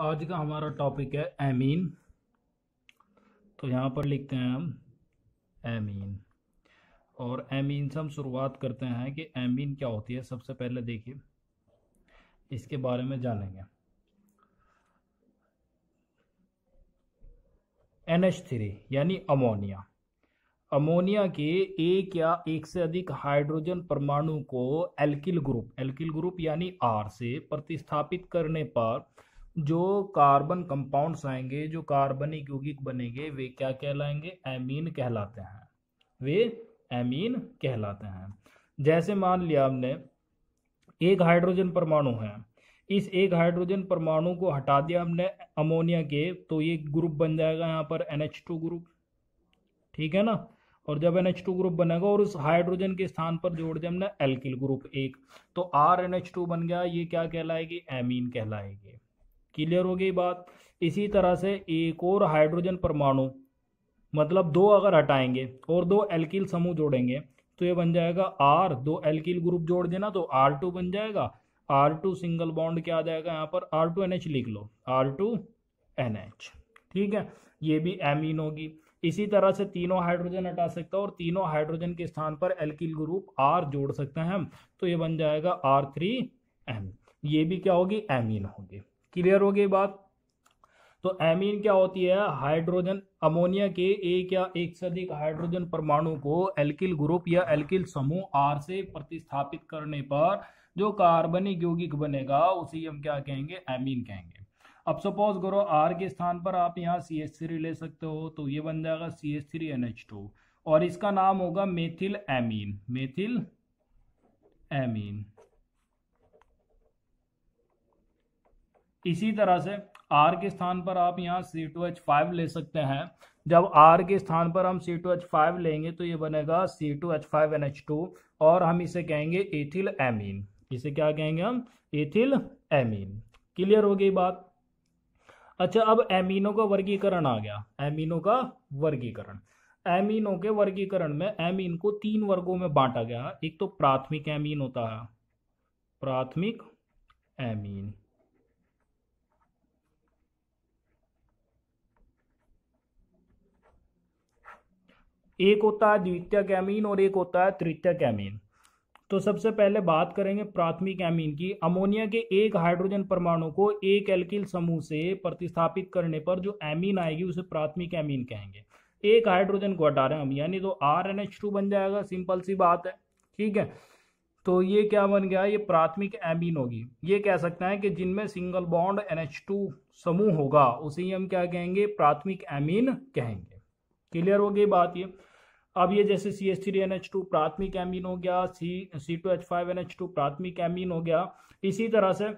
आज का हमारा टॉपिक है एमीन तो यहाँ पर लिखते हैं हम एमीन और एमीन से हम शुरुआत करते हैं कि एमीन क्या होती है सबसे पहले देखिए इसके बारे में जानेंगे एन एच थ्री यानी अमोनिया अमोनिया के एक या एक से अधिक हाइड्रोजन परमाणु को एल्किल ग्रुप एल्किल ग्रुप यानी आर से प्रतिस्थापित करने पर जो कार्बन कंपाउंड्स आएंगे जो कार्बनिक यौगिक बनेंगे वे क्या कहलाएंगे एमीन कहलाते हैं वे एमीन कहलाते हैं जैसे मान लिया हमने एक हाइड्रोजन परमाणु है इस एक हाइड्रोजन परमाणु को हटा दिया हमने अमोनिया के तो ये ग्रुप बन जाएगा यहाँ पर एन ग्रुप ठीक है ना और जब एन एच टू ग्रुप बनेगा और उस हाइड्रोजन के स्थान पर जोड़ दिया हमने एल्किल ग्रुप एक तो आर एन एच टू बन गया ये क्या कहलाएगी एमीन कहलाएगी क्लियर हो गई बात इसी तरह से एक और हाइड्रोजन परमाणु मतलब दो अगर हटाएंगे और दो एल्किल समूह जोड़ेंगे तो ये बन जाएगा आर दो एल्किल ग्रुप जोड़ देना तो आर टू बन जाएगा आर टू सिंगल बॉन्ड क्या आ जाएगा यहाँ पर आर टू एन एच लिख लो आर टू एन एच ठीक है ये भी एमीन होगी इसी तरह से तीनों हाइड्रोजन हटा सकता है और तीनों हाइड्रोजन के स्थान पर एल्किल ग्रुप आर जोड़ सकते हैं हम तो ये बन जाएगा आर थ्री एम ये भी क्या होगी एमीन होगी क्लियर हो गई बात तो एमीन क्या होती है हाइड्रोजन अमोनिया के एक या एक से अधिक हाइड्रोजन परमाणु को एल्किल ग्रुप या एल्किल समूह आर से प्रतिस्थापित करने पर जो कार्बनिक यौगिक बनेगा उसे हम क्या कहेंगे एमीन कहेंगे अब सपोज करो आर के स्थान पर आप यहाँ सी एच थ्री ले सकते हो तो ये बन जाएगा C H three N H two और इसका नाम होगा मेथिल एमीन मेथिल एमीन इसी तरह से आर के स्थान पर आप यहाँ सी टू एच फाइव ले सकते हैं जब आर के स्थान पर हम सी टू एच फाइव लेंगे तो ये बनेगा C two H five N H two और हम इसे कहेंगे एथिल एमीन इसे क्या कहेंगे हम एथिल एमीन क्लियर हो गई बात अच्छा अब एमिनो का वर्गीकरण आ गया एमिनो का वर्गीकरण एमिनो के वर्गीकरण में एमिन को तीन वर्गों में बांटा गया एक तो प्राथमिक एमीन होता है प्राथमिक एमीन एक होता है द्वितीय कैमीन और एक होता है तृतीय कैमीन तो सबसे पहले बात करेंगे प्राथमिक एमीन की अमोनिया के एक हाइड्रोजन परमाणु को एक एल्किल समूह से प्रतिस्थापित करने पर जो एमीन आएगी उसे प्राथमिक एमीन कहेंगे एक हाइड्रोजन को हटा रहे हैं हम यानी तो आर एन एच टू बन जाएगा सिंपल सी बात है ठीक है तो ये क्या बन गया ये प्राथमिक एमीन होगी ये कह सकते हैं कि जिनमें single bond N H two समूह होगा उसे ही हम क्या कहेंगे प्राथमिक एमीन कहेंगे क्लियर हो गई बात ये अब ये जैसे C H three N H two प्राथमिक एमीन हो गया C C two H five N H two प्राथमिक एमीन हो गया इसी तरह से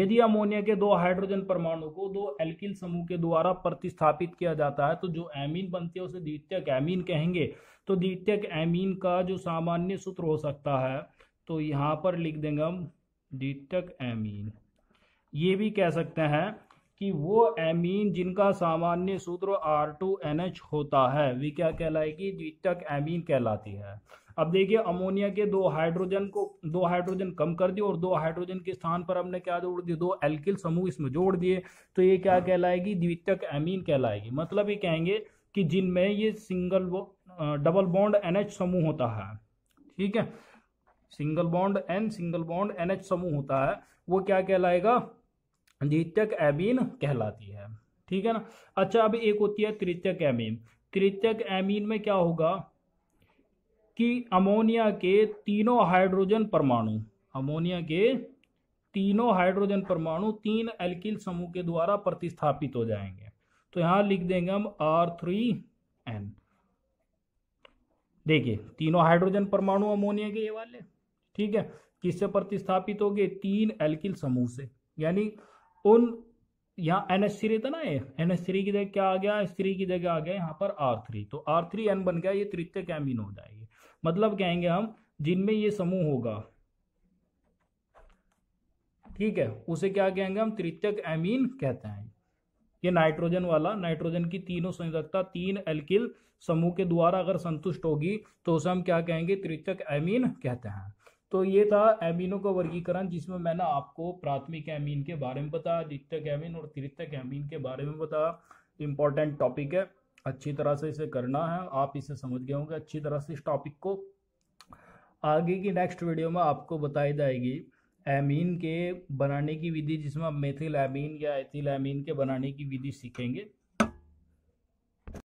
यदि अमोनिया के दो हाइड्रोजन परमाणु को दो एल्किल समूह के द्वारा प्रतिस्थापित किया जाता है तो जो एमीन बनती है उसे द्वितीयक एमीन कहेंगे तो द्वितीयक एमीन का जो सामान्य सूत्र हो सकता है तो यहाँ पर लिख देंगे हम द्वितीयक एमीन ये भी कह सकते हैं कि वो एमीन जिनका सामान्य सूत्र आर टू एन एच होता है वे क्या कहलाएगी द्वितक एमीन कहलाती है अब देखिए अमोनिया के दो हाइड्रोजन को दो हाइड्रोजन कम कर दिए और दो हाइड्रोजन के स्थान पर हमने क्या जोड़ दिए दो एल्किल समूह इसमें जोड़ दिए तो ये क्या कहलाएगी द्वितक एमीन कहलाएगी मतलब ये कहेंगे कि जिनमें ये सिंगल डबल बॉन्ड एनएच समूह होता है ठीक है single bond N single bond NH समूह होता है वो क्या कहलाएगा द्वितीयक एमीन कहलाती है ठीक है ना अच्छा अब एक होती है तृतीयक एमीन तृतीयक एमीन में क्या होगा कि अमोनिया के तीनों हाइड्रोजन परमाणु अमोनिया के तीनों हाइड्रोजन परमाणु तीन एल्किल समूह के द्वारा प्रतिस्थापित हो जाएंगे तो यहां लिख देंगे हम आर थ्री एन देखिए तीनों हाइड्रोजन परमाणु अमोनिया के ये वाले ठीक है किससे प्रतिस्थापित हो गए तीन एल्किल समूह से यानी उन यहाँ एन एस थ्री था ना ये एन एस थ्री की जगह क्या आ गया एस थ्री की जगह आ गया यहाँ पर आर थ्री तो आर थ्री एन बन गया ये तृतीय कैमिन हो जाएगी मतलब कहेंगे हम जिनमें ये समूह होगा ठीक है उसे क्या कहेंगे हम तृतीयक एमीन कहते हैं ये नाइट्रोजन वाला नाइट्रोजन की तीनों संयोजकता तीन एल्किल समूह के द्वारा अगर संतुष्ट होगी तो उसे हम क्या कहेंगे तृतीयक एमीन कहते हैं तो ये था एमीनों का वर्गीकरण जिसमें मैंने आपको प्राथमिक एमीन के बारे में बताया द्वितीयक एमिन और तृतीयक एमीन के बारे में बताया इम्पोर्टेंट टॉपिक है अच्छी तरह से इसे करना है आप इसे समझ गए होंगे अच्छी तरह से इस टॉपिक को आगे की नेक्स्ट वीडियो में आपको बताई जाएगी एमीन के बनाने की विधि जिसमें आप मेथिल एमीन या एथिल एमीन के बनाने की विधि सीखेंगे